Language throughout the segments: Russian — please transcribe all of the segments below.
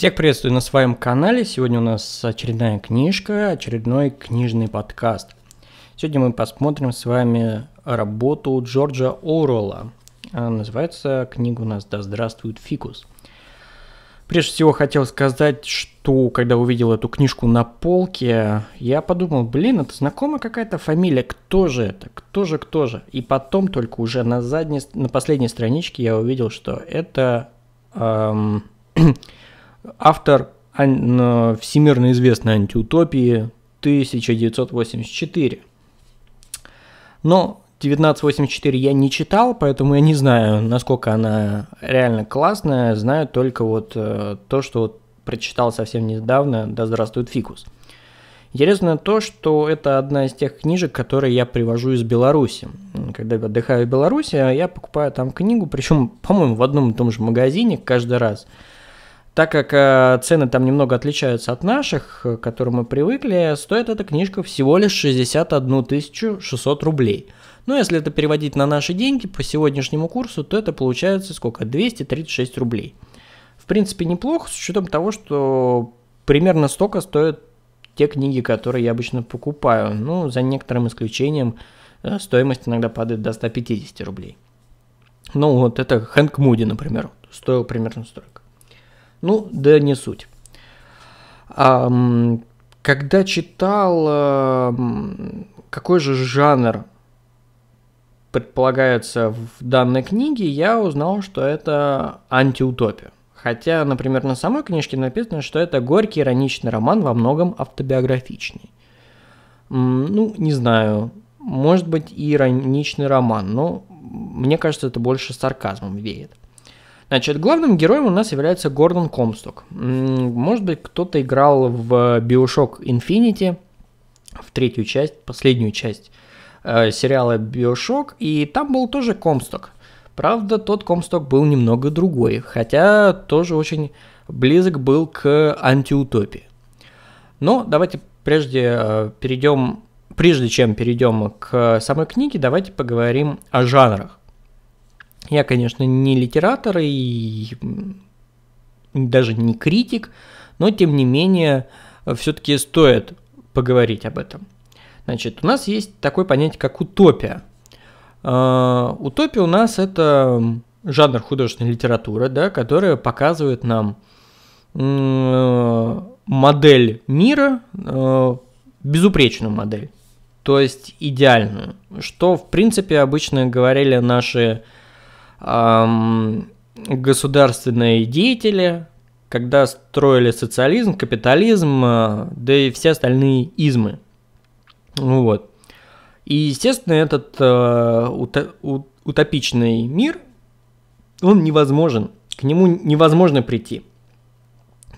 Всех приветствую на своем канале. Сегодня у нас очередная книжка, очередной книжный подкаст. Сегодня мы посмотрим с вами работу Джорджа Орола. Э, называется книга у нас «Да здравствует фикус». Прежде всего хотел сказать, что когда увидел эту книжку на полке, я подумал, блин, это знакомая какая-то фамилия, кто же это, кто же, кто же. И потом только уже на, задней, на последней страничке я увидел, что это эм, автор э, всемирно известной антиутопии 1984. Но 1984 я не читал, поэтому я не знаю, насколько она реально классная. Знаю только вот э, то, что вот прочитал совсем недавно «Да здравствует фикус». Интересно то, что это одна из тех книжек, которые я привожу из Беларуси. Когда я отдыхаю в Беларуси, я покупаю там книгу, причем, по-моему, в одном и том же магазине каждый раз – так как э, цены там немного отличаются от наших, э, к которым мы привыкли, стоит эта книжка всего лишь 61 600 рублей. Но ну, если это переводить на наши деньги по сегодняшнему курсу, то это получается сколько? 236 рублей. В принципе, неплохо, с учетом того, что примерно столько стоят те книги, которые я обычно покупаю. Ну, за некоторым исключением, э, стоимость иногда падает до 150 рублей. Ну, вот это Хэнк Муди, например, стоил примерно столько. Ну, да не суть. когда читал, какой же жанр предполагается в данной книге, я узнал, что это антиутопия. Хотя, например, на самой книжке написано, что это горький ироничный роман во многом автобиографичный. Ну, не знаю, может быть и ироничный роман, но мне кажется, это больше сарказмом веет. Значит, главным героем у нас является Гордон Комсток. Может быть, кто-то играл в Bioshock Infinity, в третью часть, последнюю часть э, сериала Bioshock, и там был тоже Комсток. Правда, тот Комсток был немного другой, хотя тоже очень близок был к антиутопии. Но давайте прежде э, перейдем, прежде чем перейдем к самой книге, давайте поговорим о жанрах. Я, конечно, не литератор и даже не критик, но тем не менее все-таки стоит поговорить об этом. Значит, у нас есть такое понятие, как утопия. А, утопия у нас это жанр художественной литературы, да, которая показывает нам модель мира, а, безупречную модель, то есть идеальную, что в принципе обычно говорили наши государственные деятели, когда строили социализм, капитализм, э, да и все остальные измы. Ну вот. И, естественно, этот э, утопичный мир, он невозможен. К нему невозможно прийти.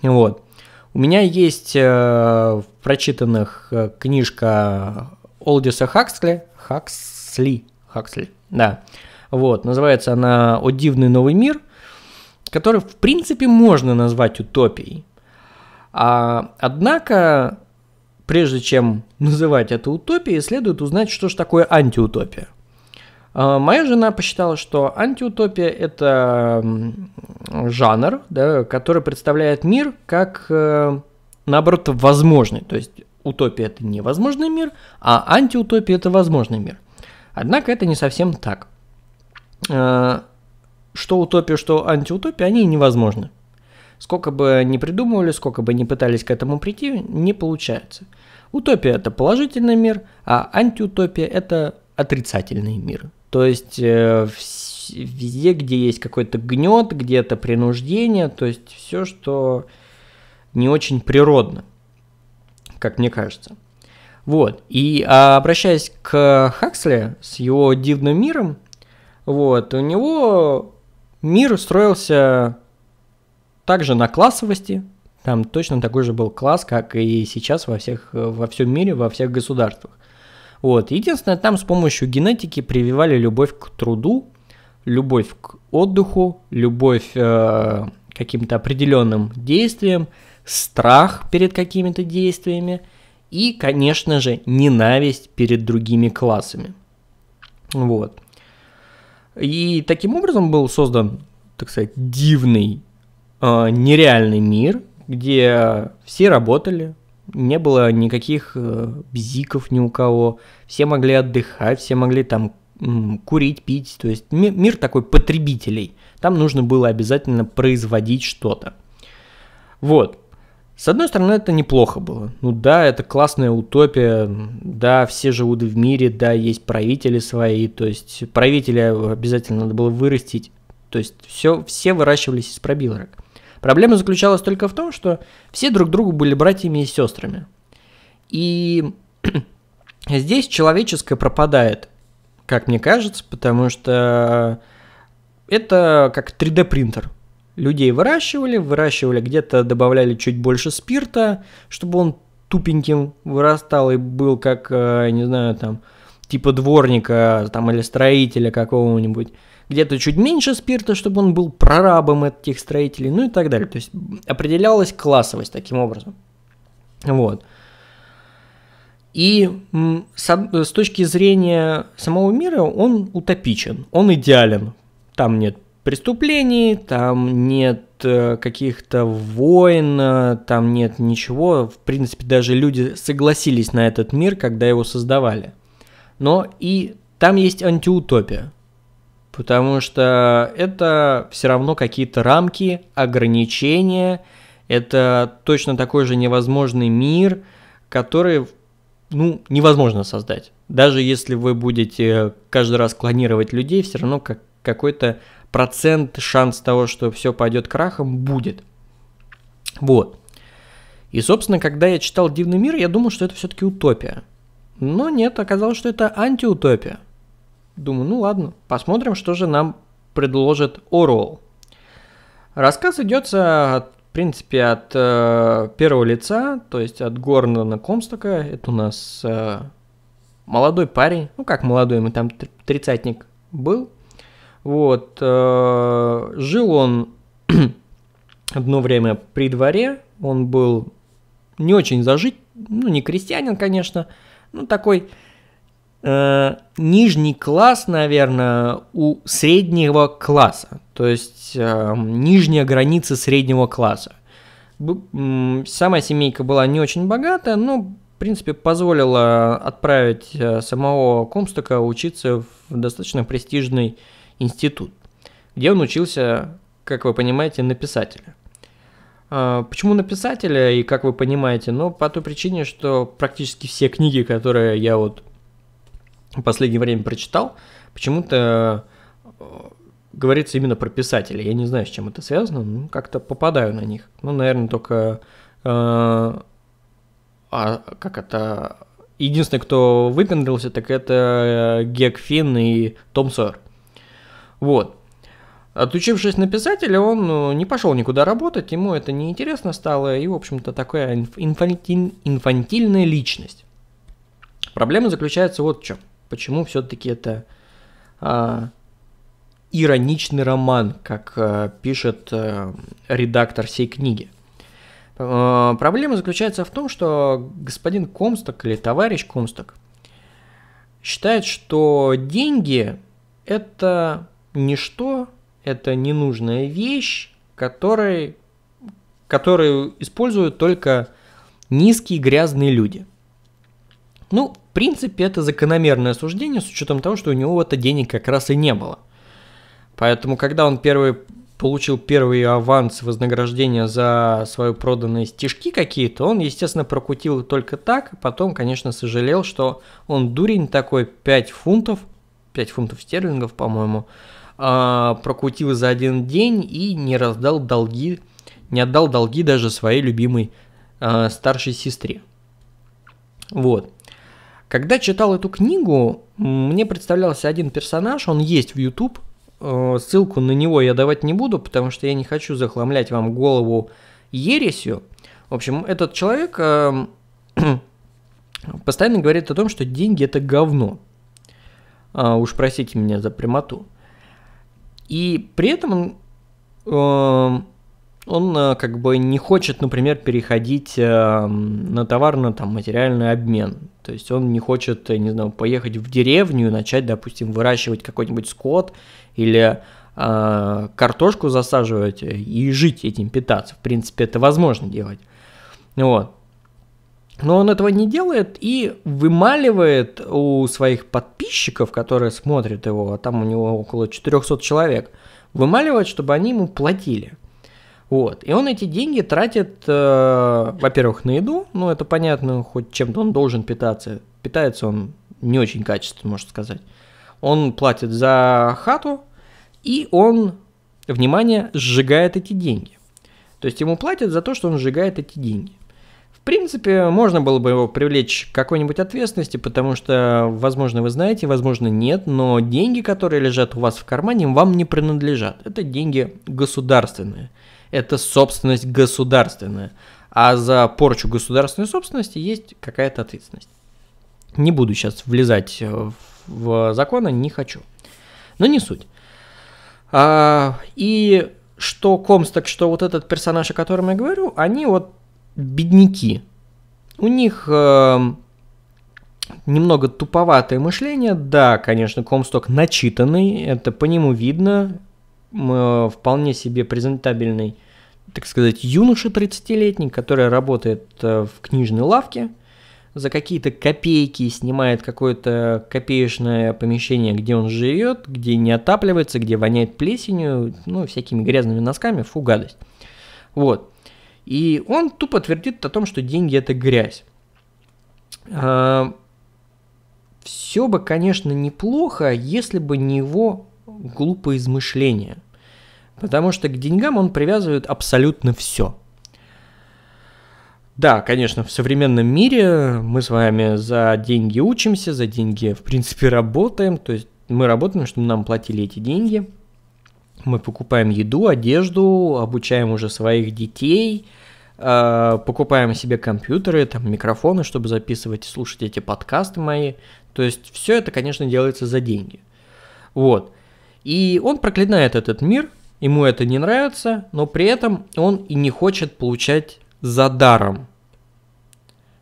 Вот. У меня есть э, в прочитанных э, книжка Олдиса Хаксли, Хаксли, Хаксли, да, вот, называется она «О дивный новый мир», который, в принципе, можно назвать утопией. А, однако, прежде чем называть это утопией, следует узнать, что же такое антиутопия. А, моя жена посчитала, что антиутопия – это жанр, да, который представляет мир как, э, наоборот, возможный. То есть утопия – это невозможный мир, а антиутопия – это возможный мир. Однако это не совсем так. Э, что утопия, что антиутопия, они невозможны. Сколько бы ни придумывали, сколько бы ни пытались к этому прийти, не получается. Утопия – это положительный мир, а антиутопия – это отрицательный мир. То есть э, везде, где есть какой-то гнет, где-то принуждение, то есть все, что не очень природно, как мне кажется. Вот. И а, обращаясь к Хаксли с его дивным миром, вот, у него мир строился также на классовости, там точно такой же был класс, как и сейчас во, всех, во всем мире, во всех государствах. Вот. Единственное, там с помощью генетики прививали любовь к труду, любовь к отдыху, любовь э, к каким-то определенным действиям, страх перед какими-то действиями и, конечно же, ненависть перед другими классами. Вот. И таким образом был создан, так сказать, дивный, э, нереальный мир, где все работали, не было никаких э, бзиков ни у кого, все могли отдыхать, все могли там курить, пить, то есть ми мир такой потребителей. Там нужно было обязательно производить что-то. Вот. С одной стороны, это неплохо было. Ну да, это классная утопия, да, все живут в мире, да, есть правители свои, то есть правителя обязательно надо было вырастить, то есть все, все выращивались из пробилорок. Проблема заключалась только в том, что все друг другу были братьями и сестрами. И здесь человеческое пропадает, как мне кажется, потому что это как 3D-принтер – людей выращивали, выращивали где-то, добавляли чуть больше спирта, чтобы он тупеньким вырастал и был как, э, не знаю, там, типа дворника там, или строителя какого-нибудь. Где-то чуть меньше спирта, чтобы он был прорабом этих строителей, ну и так далее. То есть определялась классовость таким образом. Вот. И с точки зрения самого мира он утопичен, он идеален. Там нет преступлений, там нет э, каких-то войн, э, там нет ничего. В принципе, даже люди согласились на этот мир, когда его создавали. Но и там есть антиутопия. Потому что это все равно какие-то рамки, ограничения. Это точно такой же невозможный мир, который ну, невозможно создать. Даже если вы будете каждый раз клонировать людей, все равно как какой-то процент, шанс того, что все пойдет крахом, будет. Вот. И, собственно, когда я читал «Дивный мир», я думал, что это все-таки утопия. Но нет, оказалось, что это антиутопия. Думаю, ну ладно, посмотрим, что же нам предложит Орол. Рассказ идется, в принципе, от э, первого лица, то есть от Горнона Комстока. Это у нас э, молодой парень, ну как молодой, мы там тридцатник был – вот. Э, жил он одно время при дворе, он был не очень зажить, ну, не крестьянин, конечно, ну, такой э, нижний класс, наверное, у среднего класса, то есть э, нижняя граница среднего класса. Б- сама семейка была не очень богатая, но, в принципе, позволила отправить э, самого Комстока учиться в достаточно престижный институт, где он учился, как вы понимаете, на писателя. А, почему на писателя и как вы понимаете? но ну, по той причине, что практически все книги, которые я вот в последнее время прочитал, почему-то э, говорится именно про писателей. Я не знаю, с чем это связано, но как-то попадаю на них. Ну, наверное, только... Э, а как это... Единственный, кто выпендрился, так это Гек Финн и Том Сойер. Вот. Отучившись на писателя, он э, не пошел никуда работать, ему это неинтересно стало, и, в общем-то, такая инфантиль, инфантильная личность. Проблема заключается вот в чем. Почему все-таки это а, ироничный роман, как а, пишет а, редактор всей книги? А, проблема заключается в том, что господин Комсток или товарищ Комсток считает, что деньги – это ничто – это ненужная вещь, которой, которую используют только низкие грязные люди. Ну, в принципе, это закономерное суждение с учетом того, что у него-то денег как раз и не было. Поэтому, когда он первый получил первый аванс вознаграждения за свои проданные стишки какие-то, он, естественно, прокутил только так, потом, конечно, сожалел, что он дурень такой, 5 фунтов, 5 фунтов стерлингов, по-моему, а, прокутил за один день и не раздал долги, не отдал долги даже своей любимой а, старшей сестре. Вот. Когда читал эту книгу, мне представлялся один персонаж, он есть в YouTube, э, ссылку на него я давать не буду, потому что я не хочу захламлять вам голову ересью. В общем, этот человек э, постоянно говорит о том, что деньги это говно. А, уж простите меня за прямоту. И при этом он, эм, он э, как бы не хочет, например, переходить эм, на товарно-материальный обмен. То есть он не хочет, э, не знаю, поехать в деревню и начать, допустим, выращивать какой-нибудь скот или э, картошку засаживать и жить этим, питаться. В принципе, это возможно делать. Вот. Но он этого не делает и вымаливает у своих подписчиков, которые смотрят его, а там у него около 400 человек, вымаливает, чтобы они ему платили. Вот. И он эти деньги тратит, э, во-первых, на еду, ну это понятно, хоть чем-то он должен питаться. Питается он не очень качественно, можно сказать. Он платит за хату, и он, внимание, сжигает эти деньги. То есть ему платят за то, что он сжигает эти деньги принципе, можно было бы его привлечь к какой-нибудь ответственности, потому что, возможно, вы знаете, возможно, нет, но деньги, которые лежат у вас в кармане, вам не принадлежат. Это деньги государственные. Это собственность государственная. А за порчу государственной собственности есть какая-то ответственность. Не буду сейчас влезать э, в законы, не хочу. Но не суть. А, и что Комсток, что вот этот персонаж, о котором я говорю, они вот бедняки. У них э, немного туповатое мышление. Да, конечно, Комсток начитанный, это по нему видно. Э, вполне себе презентабельный, так сказать, юноша 30-летний, который работает э, в книжной лавке за какие-то копейки снимает какое-то копеечное помещение, где он живет, где не отапливается, где воняет плесенью, ну, всякими грязными носками, фу, гадость. Вот. И он тупо твердит о том, что деньги это грязь. А, все бы, конечно, неплохо, если бы не его глупое измышления. Потому что к деньгам он привязывает абсолютно все. Да, конечно, в современном мире мы с вами за деньги учимся, за деньги, в принципе, работаем. То есть мы работаем, чтобы нам платили эти деньги – мы покупаем еду, одежду, обучаем уже своих детей, э, покупаем себе компьютеры, там, микрофоны, чтобы записывать и слушать эти подкасты мои. То есть все это, конечно, делается за деньги. Вот. И он проклинает этот мир, ему это не нравится, но при этом он и не хочет получать за даром.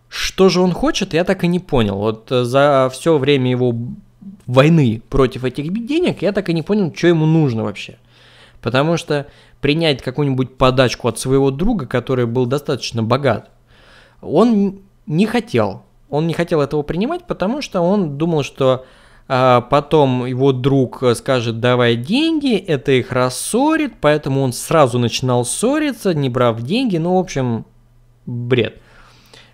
Что же он хочет, я так и не понял. Вот э, за все время его войны против этих денег я так и не понял, что ему нужно вообще – Потому что принять какую-нибудь подачку от своего друга, который был достаточно богат, он не хотел. Он не хотел этого принимать, потому что он думал, что а потом его друг э, скажет «давай деньги», это их рассорит, поэтому он сразу начинал ссориться, не брав деньги, ну, в общем, бред.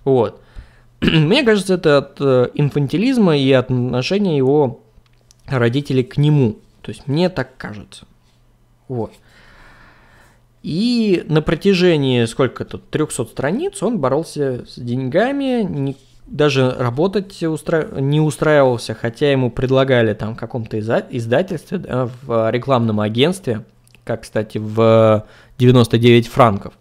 Вот. Мне кажется, это от э, инфантилизма и от отношения его родителей к нему. То есть мне так кажется. Вот. И на протяжении сколько тут 300 страниц он боролся с деньгами, не, даже работать устра... не устраивался, хотя ему предлагали там в каком-то издательстве, да, в рекламном агентстве, как, кстати, в 99 франков.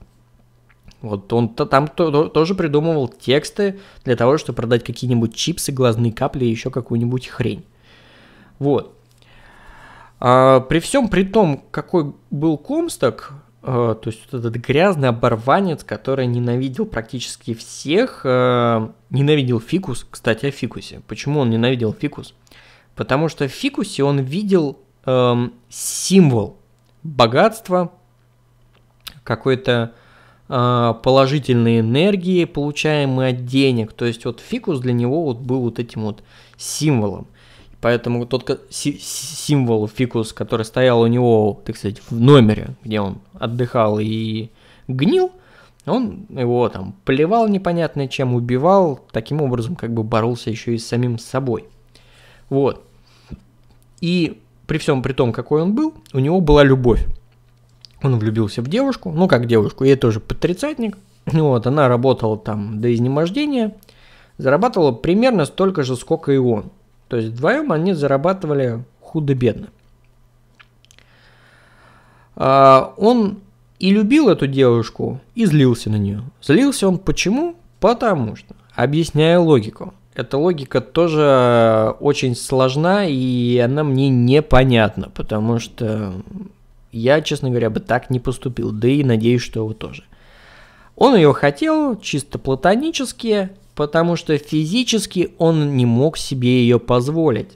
Вот он там тоже придумывал тексты для того, чтобы продать какие-нибудь чипсы, глазные капли и еще какую-нибудь хрень. Вот. А, при всем при том, какой был Комсток, а, то есть вот этот грязный оборванец, который ненавидел практически всех, а, ненавидел фикус, кстати, о фикусе. Почему он ненавидел фикус? Потому что в фикусе он видел эм, символ богатства, какой-то э, положительной энергии, получаемой от денег. То есть вот фикус для него вот был вот этим вот символом. Поэтому тот символ фикус, который стоял у него, так сказать, в номере, где он отдыхал и гнил, он его там плевал непонятно чем, убивал, таким образом как бы боролся еще и с самим собой. Вот. И при всем при том, какой он был, у него была любовь. Он влюбился в девушку, ну как девушку, ей тоже под тридцатник. Ну вот, она работала там до изнемождения, зарабатывала примерно столько же, сколько и он. То есть вдвоем они зарабатывали худо-бедно. А, он и любил эту девушку, и злился на нее. Злился он почему? Потому что, объясняя логику, эта логика тоже очень сложна, и она мне непонятна, потому что я, честно говоря, бы так не поступил, да и надеюсь, что вы тоже. Он ее хотел чисто платонически, потому что физически он не мог себе ее позволить.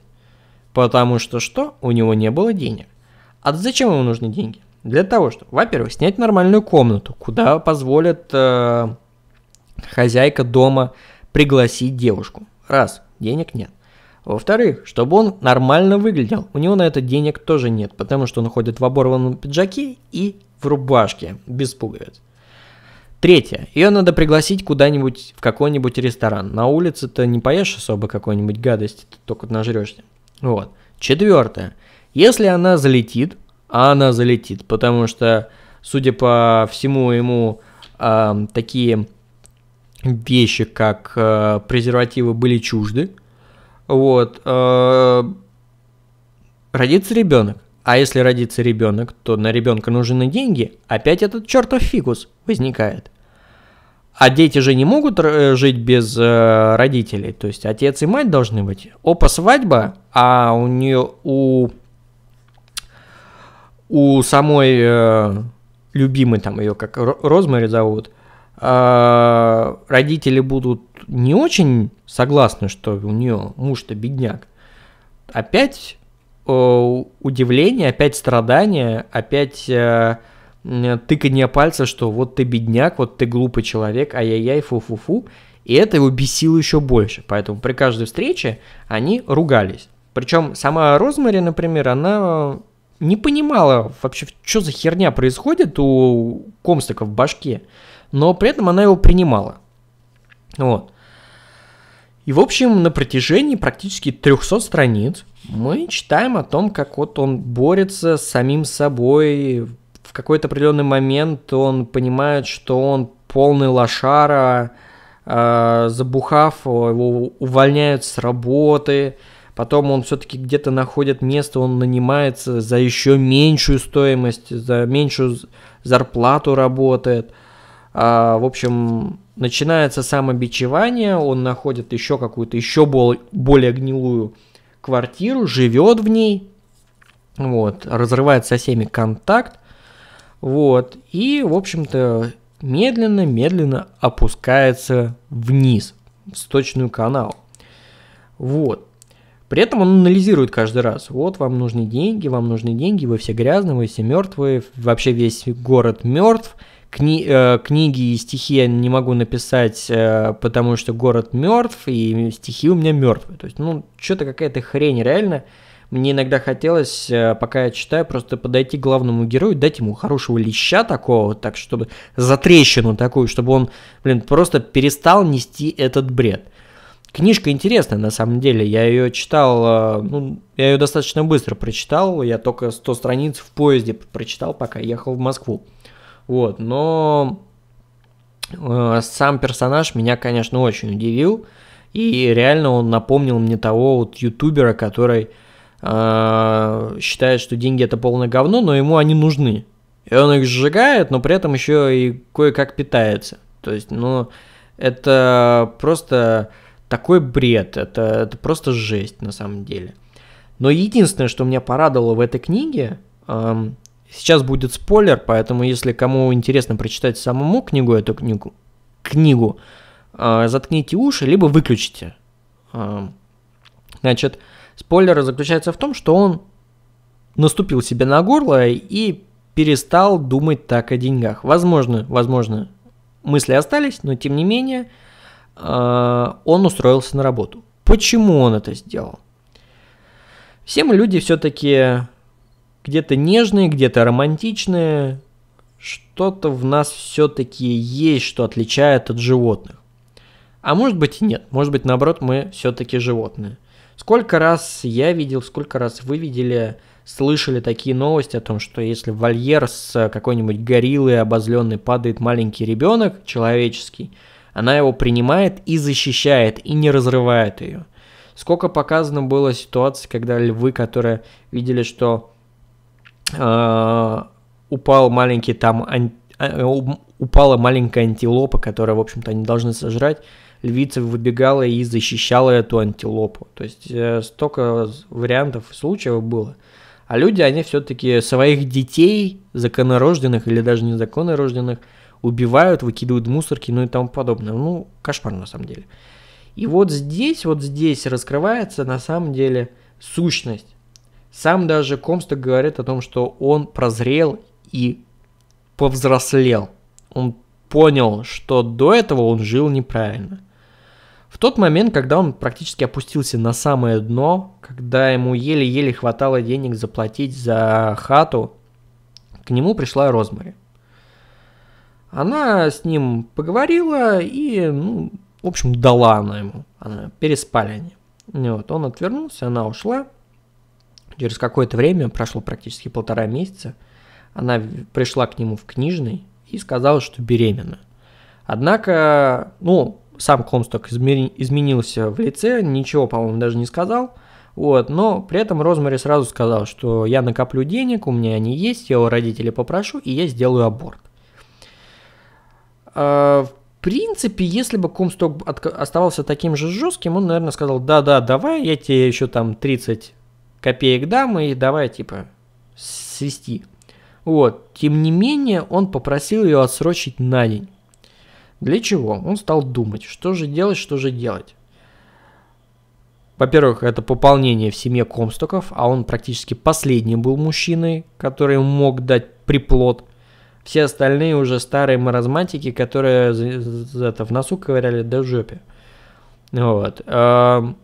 Потому что что? У него не было денег. А зачем ему нужны деньги? Для того, чтобы, во-первых, снять нормальную комнату, куда позволит э, хозяйка дома пригласить девушку. Раз, денег нет. Во-вторых, чтобы он нормально выглядел. У него на это денег тоже нет, потому что он ходит в оборванном пиджаке и в рубашке, без пуговиц. Третье. Ее надо пригласить куда-нибудь в какой-нибудь ресторан. На улице ты не поешь особо какой-нибудь гадости, ты только нажрешься. Вот. Четвертое. Если она залетит, а она залетит, потому что, судя по всему, ему э, такие вещи, как э, презервативы, были чужды. Вот. Э, родится ребенок. А если родится ребенок, то на ребенка нужны деньги, опять этот чертов фикус возникает. А дети же не могут э, жить без э, родителей, то есть отец и мать должны быть. Опа свадьба, а у нее у у самой э, любимой там ее как Розмари зовут, э, родители будут не очень согласны, что у нее муж-то бедняк. Опять Э, удивление, опять страдание, опять э, тыканье пальца, что вот ты бедняк, вот ты глупый человек, ай-яй-яй, фу-фу-фу. И это его бесило еще больше. Поэтому при каждой встрече они ругались. Причем сама Розмари, например, она не понимала вообще, что за херня происходит у Комстака в башке. Но при этом она его принимала. Вот. И, в общем, на протяжении практически 300 страниц мы читаем о том, как вот он борется с самим собой. В какой-то определенный момент он понимает, что он полный лошара, а, забухав, его увольняют с работы. Потом он все-таки где-то находит место, он нанимается за еще меньшую стоимость, за меньшую зарплату работает – а, в общем, начинается самобичевание, он находит еще какую-то еще бол- более гнилую квартиру, живет в ней, вот, разрывает со всеми контакт, вот, и, в общем-то, медленно-медленно опускается вниз, в сточную канал. Вот. При этом он анализирует каждый раз. Вот вам нужны деньги, вам нужны деньги, вы все грязные, вы все мертвые, вообще весь город мертв, Кни э, книги и стихи я не могу написать, э, потому что город мертв, и стихи у меня мертвые. То есть, ну, что-то какая-то хрень реально. Мне иногда хотелось, э, пока я читаю, просто подойти к главному герою, дать ему хорошего леща такого, так чтобы за трещину такую, чтобы он, блин, просто перестал нести этот бред. Книжка интересная, на самом деле. Я ее читал, э, ну, я ее достаточно быстро прочитал. Я только 100 страниц в поезде прочитал, пока ехал в Москву. Вот, но э, сам персонаж меня, конечно, очень удивил. И реально он напомнил мне того вот ютубера, который э, считает, что деньги это полное говно, но ему они нужны. И он их сжигает, но при этом еще и кое-как питается. То есть, ну, это просто такой бред, это, это просто жесть на самом деле. Но единственное, что меня порадовало в этой книге, эм, Сейчас будет спойлер, поэтому если кому интересно прочитать самому книгу, эту книгу, книгу э, заткните уши, либо выключите. Э, значит, спойлер заключается в том, что он наступил себе на горло и перестал думать так о деньгах. Возможно, возможно, мысли остались, но тем не менее э, он устроился на работу. Почему он это сделал? Все мы люди все-таки где-то нежные, где-то романтичные. Что-то в нас все-таки есть, что отличает от животных. А может быть и нет, может быть наоборот мы все-таки животные. Сколько раз я видел, сколько раз вы видели, слышали такие новости о том, что если в вольер с какой-нибудь гориллой обозленной падает маленький ребенок человеческий, она его принимает и защищает, и не разрывает ее. Сколько показано было ситуаций, когда львы, которые видели, что Э, упал маленький там э, упала маленькая антилопа, которая, в общем-то, они должны сожрать. Львица выбегала и защищала эту антилопу. То есть э, столько вариантов и случаев было. А люди, они все-таки своих детей, законорожденных или даже незаконорожденных, убивают, выкидывают мусорки, ну и тому подобное. Ну, кошмар на самом деле. И вот здесь, вот здесь раскрывается на самом деле сущность сам даже Комсток говорит о том, что он прозрел и повзрослел. Он понял, что до этого он жил неправильно. В тот момент, когда он практически опустился на самое дно, когда ему еле-еле хватало денег заплатить за хату, к нему пришла Розмари. Она с ним поговорила и, ну, в общем, дала она ему. Она переспали они. Вот, он отвернулся, она ушла. Через какое-то время, прошло практически полтора месяца, она пришла к нему в книжный и сказала, что беременна. Однако, ну, сам Комсток изменился в лице, ничего, по-моему, даже не сказал. Вот, но при этом Розмари сразу сказал, что я накоплю денег, у меня они есть, я у родителей попрошу, и я сделаю аборт. А, в принципе, если бы Комсток оставался таким же жестким, он, наверное, сказал, да-да, давай, я тебе еще там 30 копеек дам и давай, типа, свести. Вот. Тем не менее, он попросил ее отсрочить на день. Для чего? Он стал думать, что же делать, что же делать. Во-первых, это пополнение в семье Комстоков, а он практически последний был мужчиной, который мог дать приплод. Все остальные уже старые маразматики, которые за это, в носу ковыряли до жопе. Вот. Эм,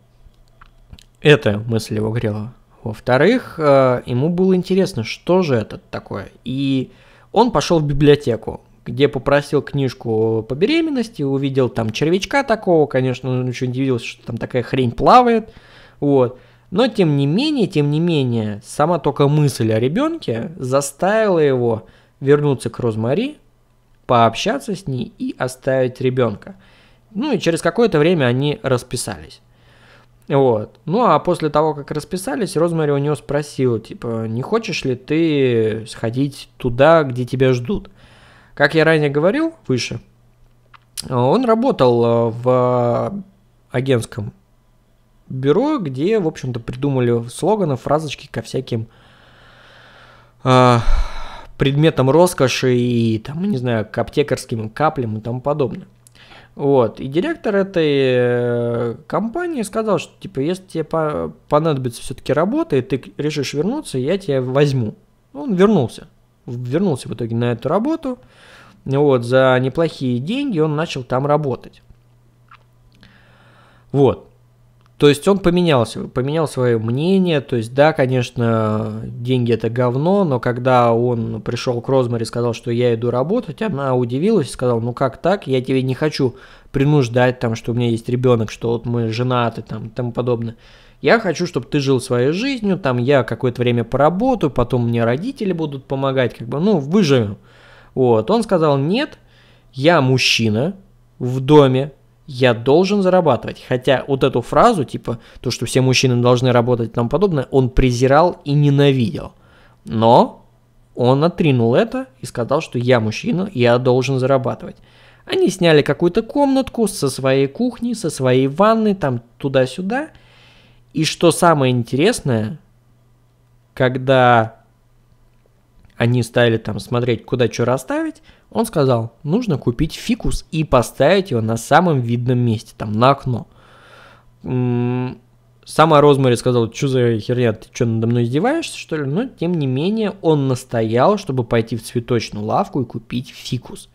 это мысль его грела. Во-вторых, э, ему было интересно, что же это такое. И он пошел в библиотеку, где попросил книжку по беременности, увидел там червячка такого, конечно, он очень удивился, что там такая хрень плавает. Вот. Но тем не менее, тем не менее, сама только мысль о ребенке заставила его вернуться к Розмари, пообщаться с ней и оставить ребенка. Ну и через какое-то время они расписались. Вот. Ну, а после того, как расписались, Розмари у него спросил, типа, не хочешь ли ты сходить туда, где тебя ждут? Как я ранее говорил, выше, он работал э, в агентском бюро, где, в общем-то, придумали слоганы, фразочки ко всяким э, предметам роскоши и, там, не знаю, к аптекарским каплям и тому подобное. Вот. И директор этой э, компании сказал, что типа, если тебе понадобится все-таки работа, и ты решишь вернуться, я тебя возьму. Он вернулся. Вернулся в итоге на эту работу. Вот, за неплохие деньги он начал там работать. Вот. То есть он поменялся, поменял свое мнение. То есть, да, конечно, деньги это говно, но когда он пришел к Розмари и сказал, что я иду работать, она удивилась и сказала, ну как так, я тебе не хочу принуждать, там, что у меня есть ребенок, что вот мы женаты, там, и тому подобное. Я хочу, чтобы ты жил своей жизнью, там я какое-то время поработаю, потом мне родители будут помогать, как бы, ну, выживем. Вот, он сказал, нет, я мужчина в доме, я должен зарабатывать. Хотя вот эту фразу, типа, то, что все мужчины должны работать и тому подобное, он презирал и ненавидел. Но он отринул это и сказал, что я мужчина, я должен зарабатывать. Они сняли какую-то комнатку со своей кухни, со своей ванны, там туда-сюда. И что самое интересное, когда они стали там смотреть, куда что расставить, он сказал, нужно купить фикус и поставить его на самом видном месте, там, на окно. Сама Розмари сказала, что за херня, ты что, надо мной издеваешься, что ли? Но, тем не менее, он настоял, чтобы пойти в цветочную лавку и купить фикус.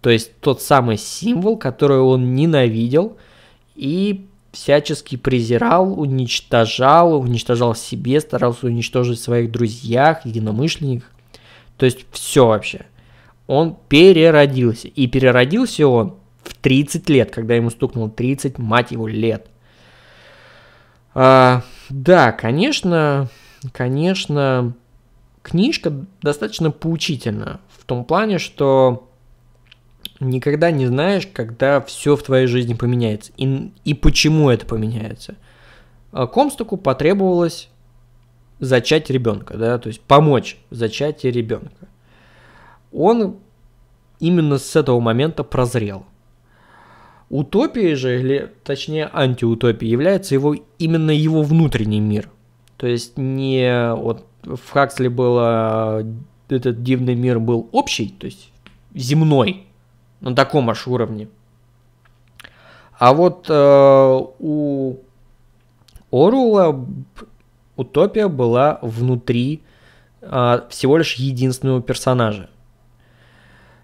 То есть тот самый символ, который он ненавидел и всячески презирал, уничтожал, уничтожал себе, старался уничтожить своих друзьях, единомышленников, То есть все вообще он переродился. И переродился он в 30 лет, когда ему стукнуло 30, мать его, лет. А, да, конечно, конечно, книжка достаточно поучительна в том плане, что никогда не знаешь, когда все в твоей жизни поменяется и, и почему это поменяется. А, Комстоку потребовалось зачать ребенка, да, то есть помочь в ребенка он именно с этого момента прозрел. Утопией же, или точнее антиутопией, является его, именно его внутренний мир. То есть не вот в Хаксли было этот дивный мир был общий, то есть земной, на таком аж уровне. А вот э, у Орула утопия была внутри э, всего лишь единственного персонажа.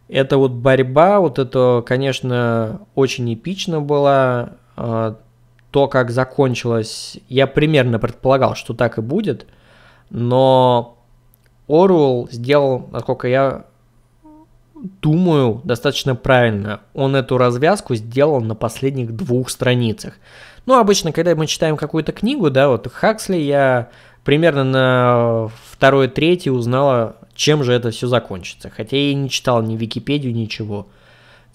Это вот борьба, вот это, конечно, очень эпично было. А, то, как закончилось, я примерно предполагал, что так и будет, но Оруэлл сделал, насколько я думаю, достаточно правильно. Он эту развязку сделал на последних двух страницах. Ну, обычно, когда мы читаем какую-то книгу, да, вот Хаксли, я примерно на второй-третий узнала чем же это все закончится. Хотя я и не читал ни Википедию, ничего.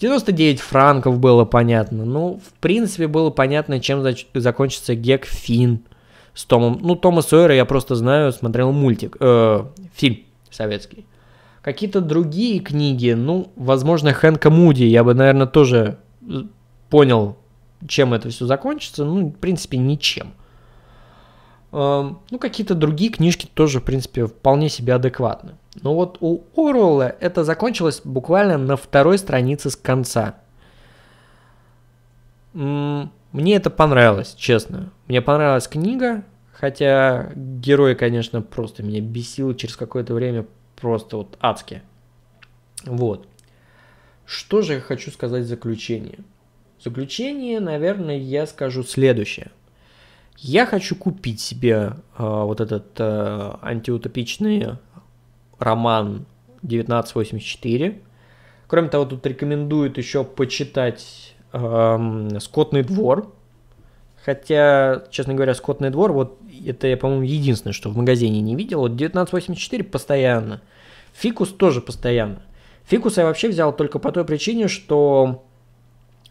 99 франков было понятно. Ну, в принципе, было понятно, чем за- закончится Гек Финн с Томом. Ну, Тома Сойера я просто знаю, смотрел мультик, э, фильм советский. Какие-то другие книги, ну, возможно, Хэнка Муди, я бы, наверное, тоже э, понял, чем это все закончится. Ну, в принципе, ничем. Э, ну, какие-то другие книжки тоже, в принципе, вполне себе адекватны. Но ну вот у Оруэлла это закончилось буквально на второй странице с конца. Мне это понравилось, честно. Мне понравилась книга, хотя герой, конечно, просто меня бесил через какое-то время просто вот адски. Вот. Что же я хочу сказать в заключение? В заключение, наверное, я скажу следующее. Я хочу купить себе э, вот этот э, антиутопичный роман 1984. Кроме того, тут рекомендуют еще почитать эм, «Скотный двор». Хотя, честно говоря, «Скотный двор», вот это я, по-моему, единственное, что в магазине не видел. Вот 1984 постоянно. Фикус тоже постоянно. Фикус я вообще взял только по той причине, что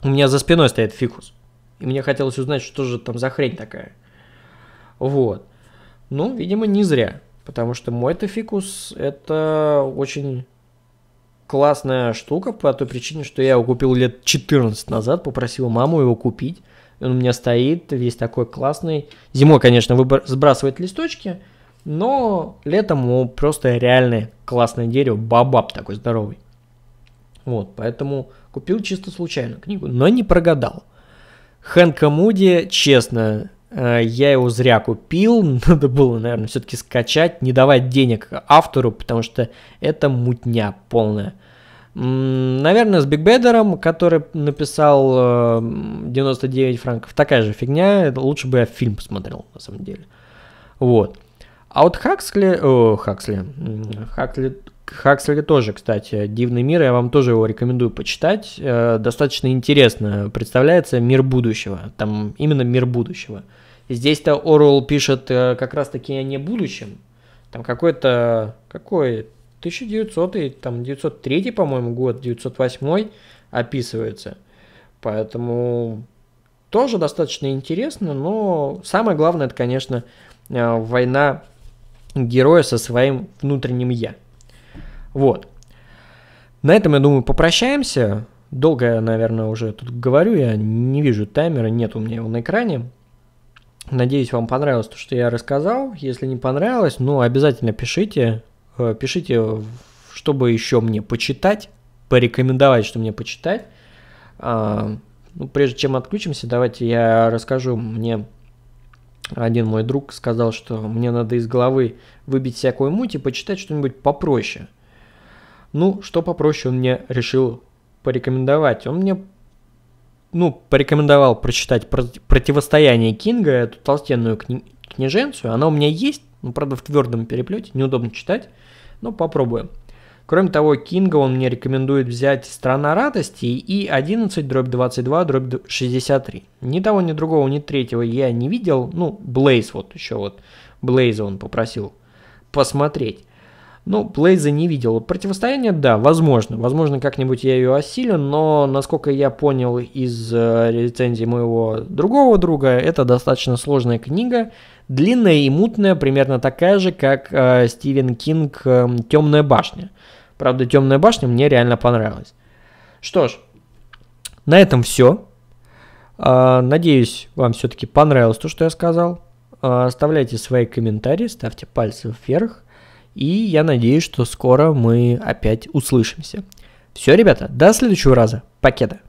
у меня за спиной стоит фикус. И мне хотелось узнать, что же там за хрень такая. Вот. Ну, видимо, не зря. Потому что мой-то фикус – это очень классная штука по той причине, что я его купил лет 14 назад, попросил маму его купить. Он у меня стоит, весь такой классный. Зимой, конечно, выбор... сбрасывает листочки, но летом он просто реально классное дерево, бабаб такой здоровый. Вот, поэтому купил чисто случайно книгу, но не прогадал. Хэнка Муди, честно, Э, я его зря купил, надо было, наверное, все-таки скачать, не давать денег автору, потому что это мутня полная. Наверное, с Биг Бигбедером, который написал 99 эм, франков, такая же фигня, лучше бы я фильм посмотрел, на самом деле. Вот. А вот Хаксли, о, Хаксли, Хаксли, Хаксли тоже, кстати, «Дивный мир», я вам тоже его рекомендую почитать. Э, достаточно интересно представляется мир будущего, там именно мир будущего – Здесь-то Орвелл пишет э, как раз-таки не будущем. Там какой-то... Какой? 1900, там 903, по-моему, год, 908 описывается. Поэтому тоже достаточно интересно, но самое главное, это, конечно, э, война героя со своим внутренним «я». Вот. На этом, я думаю, попрощаемся. Долго я, наверное, уже тут говорю, я не вижу таймера, нет у меня его на экране. Надеюсь, вам понравилось то, что я рассказал. Если не понравилось, ну, обязательно пишите. Э, пишите, чтобы еще мне почитать, порекомендовать, что мне почитать. А, ну, прежде чем отключимся, давайте я расскажу. Мне один мой друг сказал, что мне надо из головы выбить всякую муть и почитать что-нибудь попроще. Ну, что попроще он мне решил порекомендовать. Он мне ну, порекомендовал прочитать «Противостояние Кинга», эту толстенную кни- книженцию. Она у меня есть, но, ну, правда, в твердом переплете, неудобно читать, но попробуем. Кроме того, Кинга он мне рекомендует взять «Страна радости» и 11 дробь 22 дробь 63. Ни того, ни другого, ни третьего я не видел. Ну, Блейз вот еще вот. Блейза он попросил посмотреть. Ну, Блейза не видел. Противостояние, да, возможно. Возможно, как-нибудь я ее осилю, но, насколько я понял из э, рецензии моего другого друга, это достаточно сложная книга, длинная и мутная, примерно такая же, как э, Стивен Кинг э, эм, «Темная башня». Правда, «Темная башня» мне реально понравилась. Что ж, на этом все. Э, а, надеюсь, вам все-таки понравилось то, что я сказал. Э, оставляйте свои комментарии, ставьте пальцы вверх. И я надеюсь, что скоро мы опять услышимся. Все, ребята, до следующего раза. Покеда!